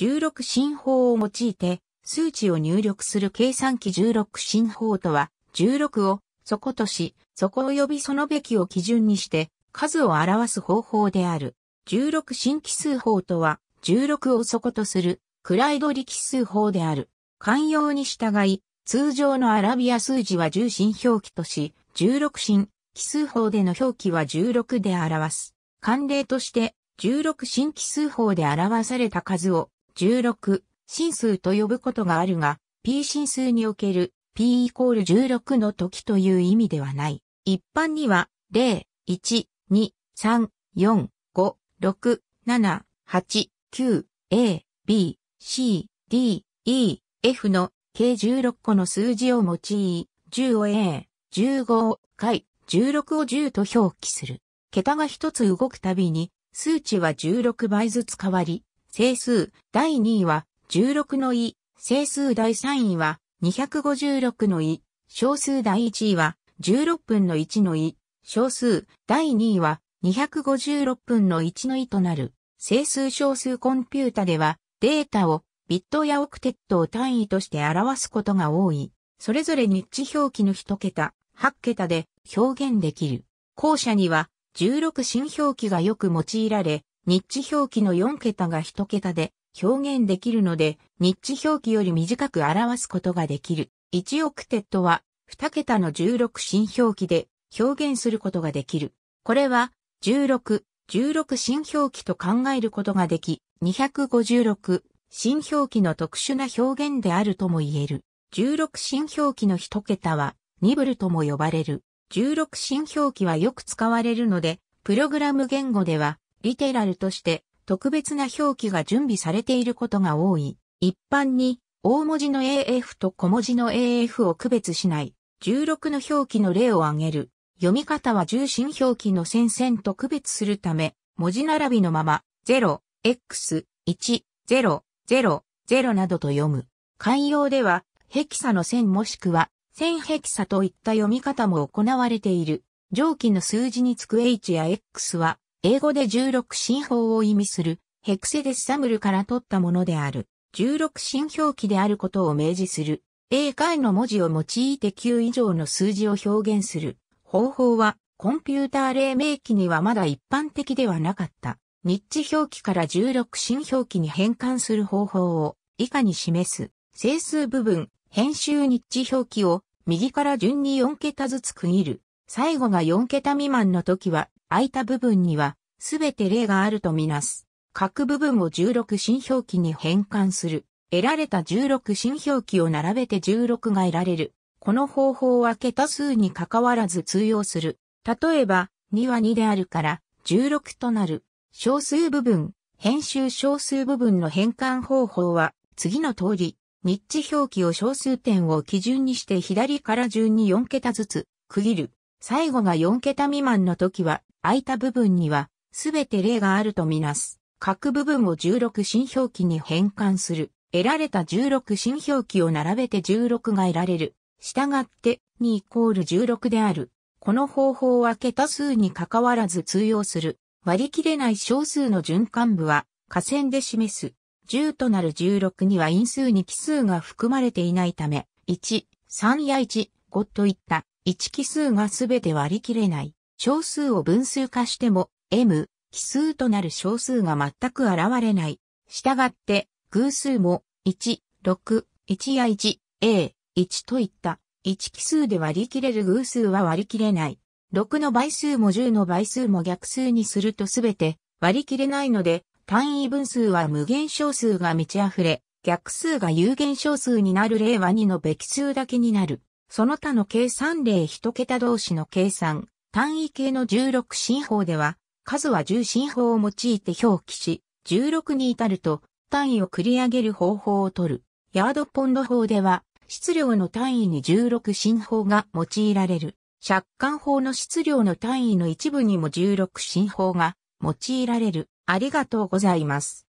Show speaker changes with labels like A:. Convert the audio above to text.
A: 16進法を用いて数値を入力する計算機16進法とは、16を底とし、底及びそのべきを基準にして数を表す方法である。16進奇数法とは、16を底とするクライドリ奇数法である。寛容に従い、通常のアラビア数字は重心表記とし、16進奇数法での表記は16で表す。慣例として、16進奇数法で表された数を16、真数と呼ぶことがあるが、P 真数における P イコール16の時という意味ではない。一般には、0、1、2、3、4、5、6、7、8、9、A、B、C、D、E、F の計16個の数字を用い、10を A、15を回、16を10と表記する。桁が一つ動くたびに、数値は16倍ずつ変わり、整数、第2位は16の位、整数第3位は256の位、小数第1位は16分の1の位、小数第2位は256分の1の位となる。整数小数コンピュータではデータをビットやオクテットを単位として表すことが多い。それぞれ日地表記の1桁、8桁で表現できる。後者には16新表記がよく用いられ、日地表記の4桁が1桁で表現できるので、日地表記より短く表すことができる。1オクテットは2桁の16新表記で表現することができる。これは16、16新表記と考えることができ、256新表記の特殊な表現であるとも言える。16新表記の1桁はニブルとも呼ばれる。16新表記はよく使われるので、プログラム言語ではリテラルとして特別な表記が準備されていることが多い。一般に大文字の AF と小文字の AF を区別しない16の表記の例を挙げる。読み方は重心表記の線々と区別するため、文字並びのまま、0、x、1、0、0、0などと読む。慣用では、ヘキサの線もしくは、線ヘキサといった読み方も行われている。上記の数字につく h や x は、英語で16進法を意味するヘクセデスサムルから取ったものである。16進表記であることを明示する。英会の文字を用いて9以上の数字を表現する方法はコンピューター黎明期にはまだ一般的ではなかった。日地表記から16進表記に変換する方法を以下に示す。整数部分、編集日地表記を右から順に4桁ずつ区切る。最後が4桁未満の時は、空いた部分には、すべて例があるとみなす。各部分を16新表記に変換する。得られた16新表記を並べて16が得られる。この方法は桁数に関わらず通用する。例えば、2は2であるから16となる。小数部分、編集小数部分の変換方法は、次の通り、ニッチ表記を小数点を基準にして左から順に4桁ずつ区切る。最後が4桁未満の時は、空いた部分には、すべて例があるとみなす。各部分を16新表記に変換する。得られた16新表記を並べて16が得られる。したがって、2イコール16である。この方法は桁数に関わらず通用する。割り切れない小数の循環部は、下線で示す。10となる16には因数に奇数が含まれていないため、1、3や1、5といった1奇数がすべて割り切れない、小数を分数化しても、m、奇数となる小数が全く現れない。したがって、偶数も、1、6、1や1、a、1といった、1奇数で割り切れる偶数は割り切れない。6の倍数も10の倍数も逆数にするとすべて割り切れないので、単位分数は無限小数が満ち溢れ、逆数が有限小数になる例は2のべき数だけになる。その他の計算例一桁同士の計算、単位系の16進法では、数は10進法を用いて表記し、16に至ると単位を繰り上げる方法を取る。ヤードポンド法では、質量の単位に16進法が用いられる。借款法の質量の単位の一部にも16進法が用いられる。ありがとうございます。